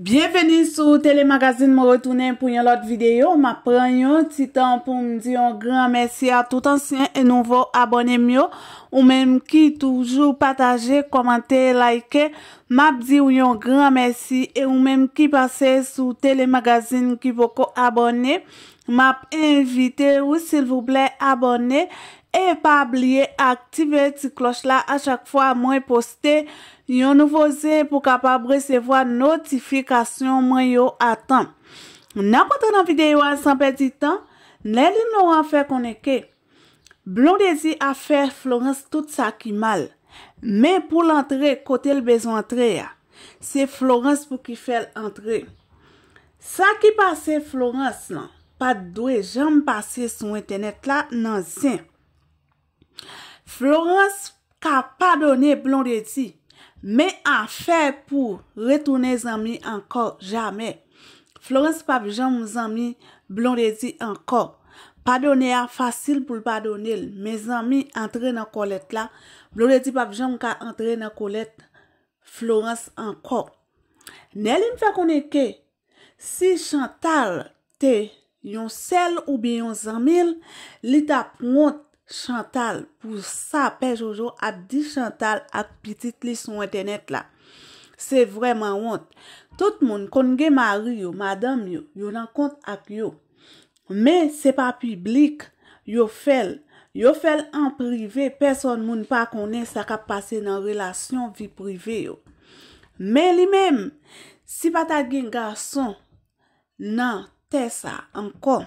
Bienveni sou telemagazin mou retounen pou yon lot videyo. Ma pren yon titan pou mdi yon gran mersi a tout ansyen e nouvo abonem yo. Ou menm ki toujou pataje, komante, laike. Map di yon gran mersi e ou menm ki pase sou telemagazin ki voko abonem. Map invite ou silvouble abonem. E pa ablie aktive ti kloch la a chak fwa mwen poste. Yon nouvo zin pou kapab resevo a notifikasyon mwen yo atan. Nan kontan an videyo a sanpe di tan, nen li nou an fe koneke. Blon de zi a fe Florence tout sa ki mal. Men pou l'antre kote l bezon antre ya. Se Florence pou ki fel antre. Sa ki pase Florence lan, pa dwe janm pase sou internet la nan zin. Florence ka padone Blon de zi. Me a fe pou retoune zanmi ankor jame. Florence pa vijan mou zanmi blonredi ankor. Padone a fasil pou lpadonil. Me zanmi antre nan kolet la. Blonredi pa vijan mou ka antre nan kolet Florence ankor. Ne li mfe konen ke? Si Chantal te yon sel ou bi yon zanmil, li tap moun. Chantal, pou sa pe Jojo at di Chantal at pitit li son internet la. Se vreman want. Tout moun kon gen mari yo, madame yo, yo nan kont ak yo. Men se pa publik, yo fel. Yo fel an prive, person moun pa konen sa ka pase nan relasyon vi prive yo. Men li men, si pa ta gen gason, nan te sa an kont.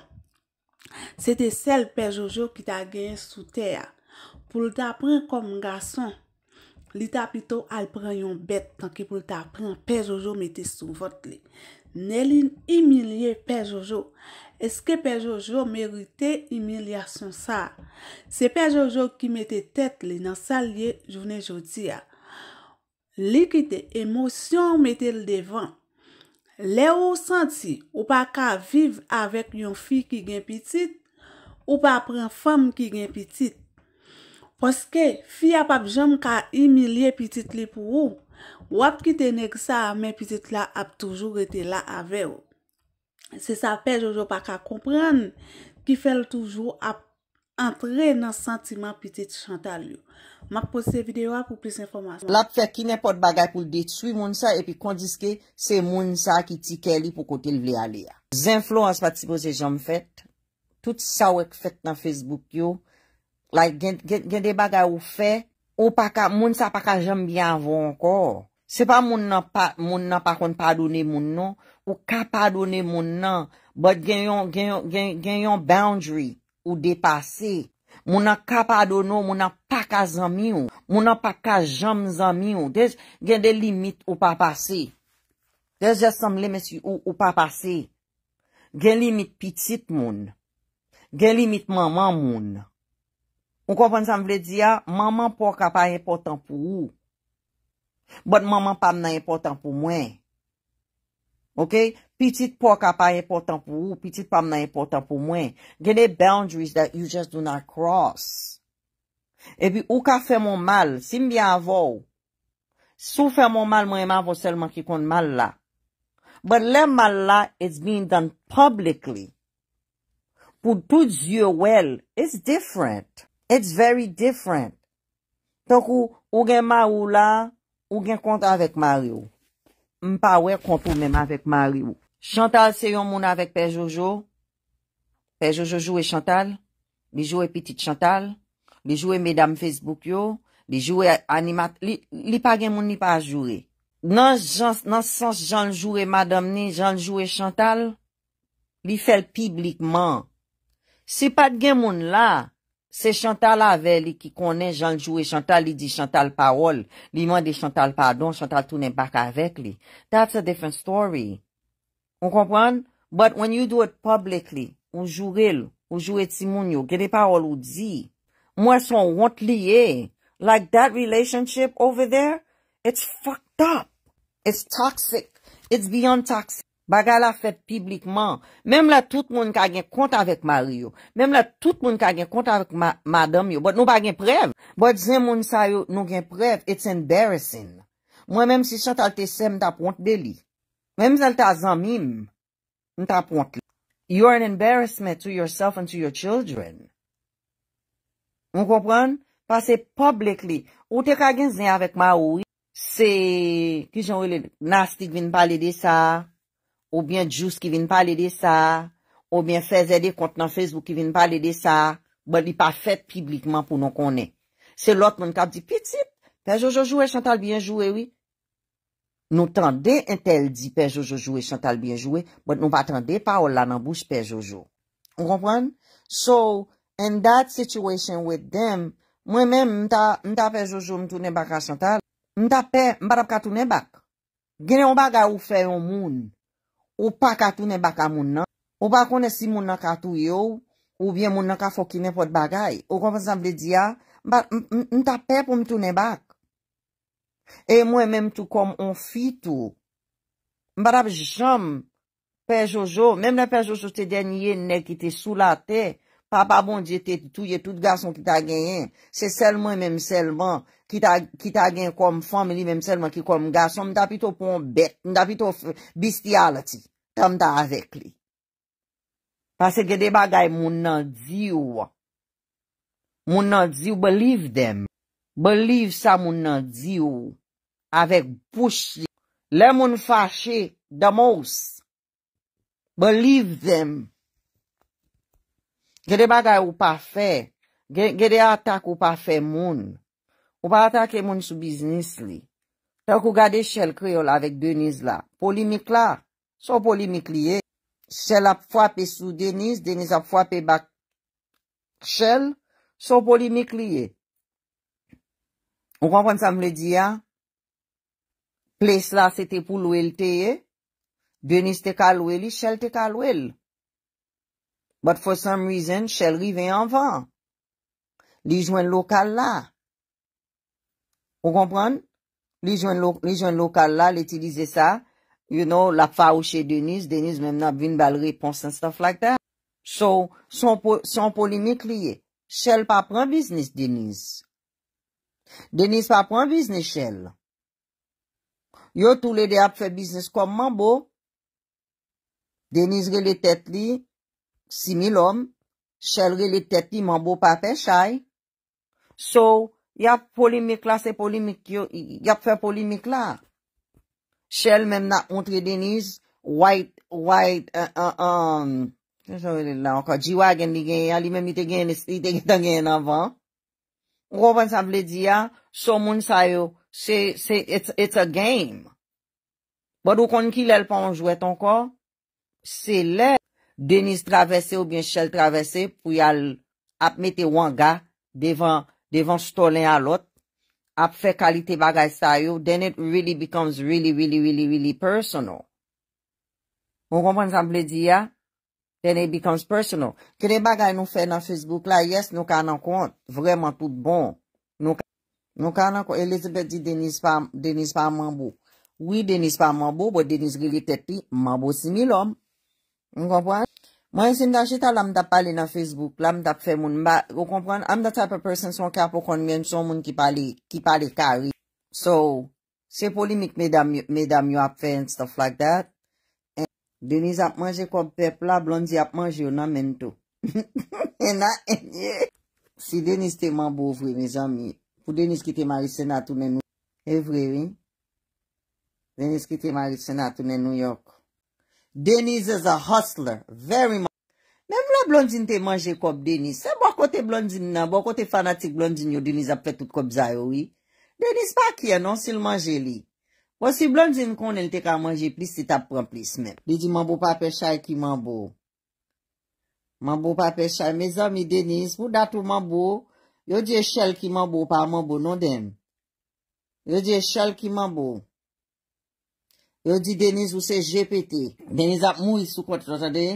Se te sel pe Jojo ki ta gen sou te a. Poul ta pren kom gason. Li ta pito al pren yon bet tanke pou ta pren pe Jojo mete sou vot li. Ne lin emilye pe Jojo. Eske pe Jojo merite emilya sou sa? Se pe Jojo ki mete tet li nan sa liye, jounen jo di a. Likite emosyon mete l devan. Le ou santi ou pa ka vive avek yon fi ki gen pitit, Ou pa apren fam ki gen pitit. Poske, fi ap ap jom ka imilye pitit li pou ou, wap ki tene gsa men pitit la ap toujou rete la ave ou. Se sa pej ou jopaka kompren, ki fel toujou ap antre nan sentiman pitit chantal yo. Mak pose videyo ap ou plis informasyon. Lap fe ki nepot bagay pou detui moun sa, epi kondiske se moun sa ki tike li pou kote li vle ale ya. Zin flo ans pati pose jom fet, tout sawek fèt nan Facebook yo, like gen de bagay ou fè, ou pa ka, moun sa pa ka jem byan vò anko, se pa moun nan pa kon padounen moun nan, ou ka padounen moun nan, but gen yon gen yon boundary ou depase, moun nan ka padounen, moun nan pa ka zami ou, moun nan pa ka jem zami ou, gen de limit ou pa pase, gen de limit ou pa pase, gen limit pitit moun, Gen limitman man moun. Ou konpon sa m vle di ya, maman pou kapay e potan pou ou. Bot maman pa m nan e potan pou mwen. Ok? Pitit pou kapay e potan pou ou, pitit pa m nan e potan pou mwen. Gen e boundaries that you just do not cross. E pi ou ka fe moun mal, simbyan avou. Sou fe moun mal, mwen avou selman ki kon mal la. Bot le mal la, it's being done publicly. pou tout zye wèl, it's different. It's very different. Tonkou, ou gen ma ou la, ou gen konta avèk Mario. Mpa wè kontou mèm avèk Mario. Chantal se yon moun avèk Pè Jojo. Pè Jojo jouè e Chantal. Bi jouè e Petite Chantal. Bi jouè e Médame Facebook yo. Bi jouè animat... Li pa gen moun li pa jouè. Nan sens jan jouè Madame ni, jan jouè Chantal, li fèl publikman. Si pat gen moun la, se Chantal la ve li ki konen jan ljou e Chantal li di Chantal parol, li mwen de Chantal pardon, Chantal tounen baka vek li. That's a different story. Ou kompran? But when you do it publicly, ou jou el, ou jou eti moun yo, gen de parol ou di, mwen son wot liye, like that relationship over there, it's fucked up, it's toxic, it's beyond toxic. Bagal a fèt piblikman. Mem la tout moun ka gen kont avèk mary yo. Mem la tout moun ka gen kont avèk madam yo. Bot nou bagen prev. Bot zen moun sa yo nou gen prev. It's embarrassing. Mwen menm si chan talte se, mwen ta pront beli. Menm zan talte a zan mim, mwen ta pront li. You are an embarrassment to yourself and to your children. Mwen kompran? Pasè publicly. Ou te ka gen zen avèk ma ou. Se, kishon wè le nastik vin palide sa. Ou bien Jouz ki vin pa ale de sa, ou bien Fez ale kont nan Facebook ki vin pa ale de sa, bon li pa fet publikman pou nou konen. Se lot moun kap di, piti, Pejojojou e Chantal bienjou ewi. Nou tande entel di Pejojojou e Chantal bienjou e, bon nou pa tande pa ou lanan bouche Pejojo. Ou kompran? So, in that situation with them, mwen men mta Pejojo mtounen bak a Chantal, mta pe mbara pka tounen bak. Gine ou baga ou fey ou moun. Ou pa katou ne baka moun nan, ou bako ne si moun nan katou yo, ou byen moun nan ka fokine pot bagay. Ou konpazan vrediya, mta pe pou mtou ne bak. E mwen men mtou kom on fi tou. Mba rab jom, pe Jojo, men mnen pe Jojo se denye ne ki te sou la te, pa pa bon je te touye tout gason ki ta genyen, se sel mwen men mselman, Ki ta gen konm fom li memselman ki konm gaso. Mda pito pon bet. Mda pito bestiality. Tam ta avek li. Pase gede bagay moun nan diyo. Moun nan diyo believe dem. Believe sa moun nan diyo. Avek push li. Le moun fache the most. Believe dem. Gede bagay ou pa fe. Gede atak ou pa fe moun. Ou pa ata ke moun sou biznis li. Fèk ou gade chèl kreol avèk Deniz la. Polimik la. Sou polimik liye. Chèl ap fwape sou Deniz. Deniz ap fwape bak chèl. Sou polimik liye. Ou konpon sa m le di ya. Ples la se te pou l'oel te ye. Deniz te ka l'oel li. Chèl te ka l'oel. But for some reason chèl rive yon van. Li jwen lokal la. Ou kompran? Li jwen lokal la, li ti lize sa. You know, la fa ou che Denis. Denis menm nan vin bal reponsan staf like ta. So, son polimi kliye. Shell pa pran biznis, Denis. Denis pa pran biznis, Shell. Yo, tou le de ap fe biznis komman bo. Denis re le tet li, simil om. Shell re le tet li, man bo pa fe chay. So, Yap polimik la, se polimik yo, yap fe polimik la. Shell menm nan ontre Deniz, white, white, an, an, an, jwa gen di gen, li menm ite gen, ite gen nanvan. Wovan san vle di ya, somoun sayo, se, se, it's a game. Bado kon ki lel panjou eton ko, se lè, Deniz travesse ou bien Shell travesse pou yal apmete wanga devan devan stolen alot, ap fe kalite bagay sa yo, dene it really becomes really, really, really, really personal. Mwen kompwen ekample di ya, dene it becomes personal. Kene bagay nou fe nan Facebook la, yes, nou ka nan kont, vreman tout bon. Nou ka nan kont, Elizabeth di Denis pa Mambo. Oui, Denis pa Mambo, but Denis gri li tepi, Mambo si mil om. Mwen kompwen? Mwen sen da jeta la mda pali na Facebook, la mda ap fe moun mba. Go kompran, am da type of person son kapo kon mwen son moun ki pali, ki pali kari. So, se polimik medam yo ap fe and stuff like that. Deniz ap manje kon pepla, blondi ap manje yo nan men to. E na enye. Si Deniz te man bo vre mwen zami. Fou Deniz ki te marise na tou men nou. E vre wen. Deniz ki te marise na tou men nou yok. Deniz is a hustler, very much. Mem vla blondin te manje kop Deniz, se bwa kote blondin nan, bwa kote fanatik blondin yo Deniz ap fet tout kop zay owi. Deniz pa kye nan, non, sil manje li. Bo si blondin kon el te ka manje plis, se tap pran plis men. Di di mambou pa pechay ki mambou. Mambou pa pechay. Me zami Deniz, pou datou mambou, yo di eshel ki mambou pa mambou non dem. Yo di eshel ki mambou. Yo di Denis, ou se GPT. Denis ap mou yisou kwa trotade.